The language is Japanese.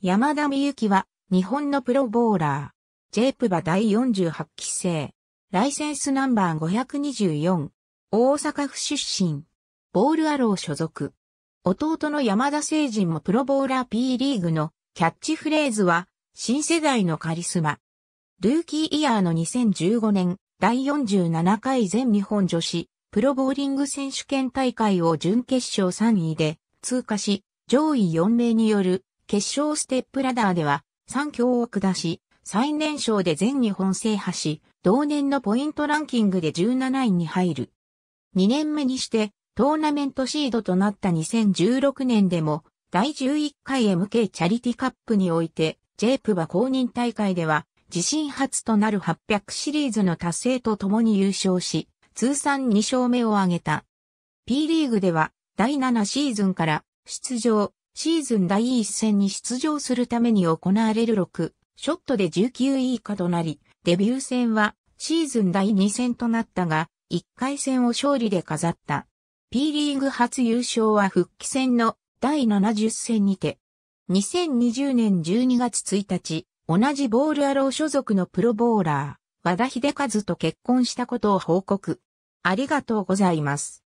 山田美幸は、日本のプロボーラー。ジェイプバ第48期生。ライセンスナンバー524。大阪府出身。ボールアロー所属。弟の山田聖人もプロボーラー P リーグのキャッチフレーズは、新世代のカリスマ。ルーキーイヤーの2015年、第47回全日本女子、プロボーリング選手権大会を準決勝3位で通過し、上位4名による決勝ステップラダーでは、3強を下し、最年少で全日本制覇し、同年のポイントランキングで17位に入る。2年目にして、トーナメントシードとなった2016年でも、第11回 MK チャリティカップにおいて、JP は公認大会では、自身初となる800シリーズの達成とともに優勝し、通算2勝目を挙げた。P リーグでは、第7シーズンから出場、シーズン第1戦に出場するために行われる6ショットで19位以下となり、デビュー戦はシーズン第2戦となったが、1回戦を勝利で飾った。P リーグ初優勝は復帰戦の第70戦にて、2020年12月1日、同じボールアロー所属のプロボーラー、和田秀和と結婚したことを報告。ありがとうございます。